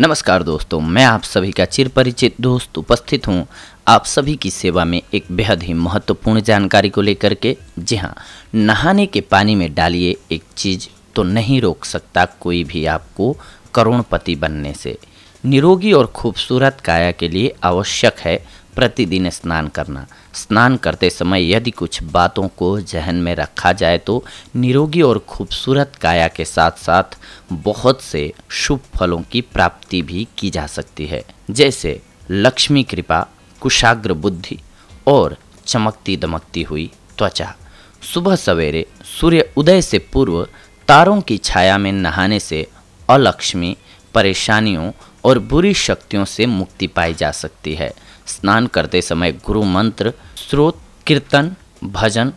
नमस्कार दोस्तों मैं आप सभी का चिरपरिचित दोस्त उपस्थित हूं आप सभी की सेवा में एक बेहद ही महत्वपूर्ण जानकारी को लेकर के जी हाँ नहाने के पानी में डालिए एक चीज़ तो नहीं रोक सकता कोई भी आपको करोड़पति बनने से निरोगी और खूबसूरत काया के लिए आवश्यक है प्रतिदिन स्नान करना स्नान करते समय यदि कुछ बातों को जहन में रखा जाए तो निरोगी और खूबसूरत काया के साथ साथ बहुत से शुभ फलों की प्राप्ति भी की जा सकती है जैसे लक्ष्मी कृपा कुशाग्र बुद्धि और चमकती दमकती हुई त्वचा सुबह सवेरे सूर्य उदय से पूर्व तारों की छाया में नहाने से अलक्ष्मी परेशानियों और बुरी शक्तियों से मुक्ति पाई जा सकती है स्नान करते समय गुरु मंत्र स्रोत कीर्तन भजन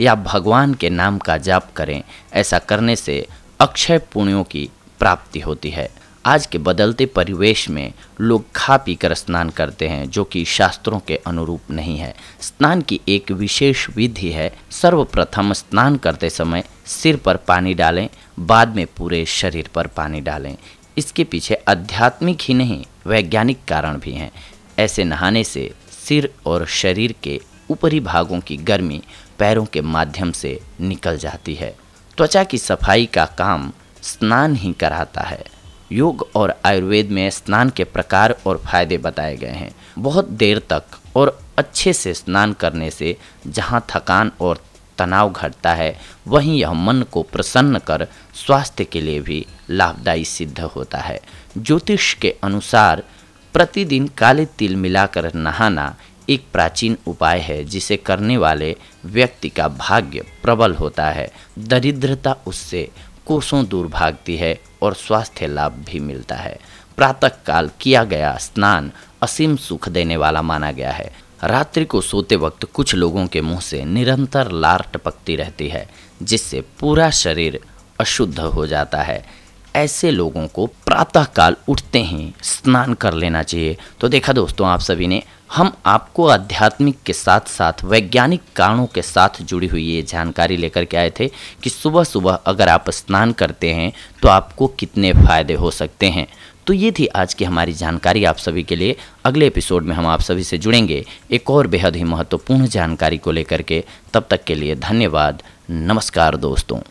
या भगवान के नाम का जाप करें ऐसा करने से अक्षय पुण्यों की प्राप्ति होती है आज के बदलते परिवेश में लोग खा पी कर स्नान करते हैं जो कि शास्त्रों के अनुरूप नहीं है स्नान की एक विशेष विधि है सर्वप्रथम स्नान करते समय सिर पर पानी डालें बाद में पूरे शरीर पर पानी डालें इसके पीछे आध्यात्मिक ही नहीं वैज्ञानिक कारण भी हैं ऐसे नहाने से सिर और शरीर के ऊपरी भागों की गर्मी पैरों के माध्यम से निकल जाती है त्वचा की सफाई का काम स्नान ही कराता है योग और आयुर्वेद में स्नान के प्रकार और फायदे बताए गए हैं बहुत देर तक और अच्छे से स्नान करने से जहाँ थकान और तनाव घटता है वहीं यह मन को प्रसन्न कर स्वास्थ्य के लिए भी लाभदायी सिद्ध होता है ज्योतिष के अनुसार प्रतिदिन काले तिल मिलाकर नहाना एक प्राचीन उपाय है जिसे करने वाले व्यक्ति का भाग्य प्रबल होता है दरिद्रता उससे कोसों दूर भागती है और स्वास्थ्य लाभ भी मिलता है प्रातःकाल किया गया स्नान असीम सुख देने वाला माना गया है रात्रि को सोते वक्त कुछ लोगों के मुंह से निरंतर लार टपकती रहती है जिससे पूरा शरीर अशुद्ध हो जाता है ऐसे लोगों को प्रातःकाल उठते ही स्नान कर लेना चाहिए तो देखा दोस्तों आप सभी ने हम आपको आध्यात्मिक के साथ साथ वैज्ञानिक कारणों के साथ जुड़ी हुई ये जानकारी लेकर के आए थे कि सुबह सुबह अगर आप स्नान करते हैं तो आपको कितने फ़ायदे हो सकते हैं तो ये थी आज की हमारी जानकारी आप सभी के लिए अगले एपिसोड में हम आप सभी से जुड़ेंगे एक और बेहद ही महत्वपूर्ण जानकारी को लेकर के तब तक के लिए धन्यवाद नमस्कार दोस्तों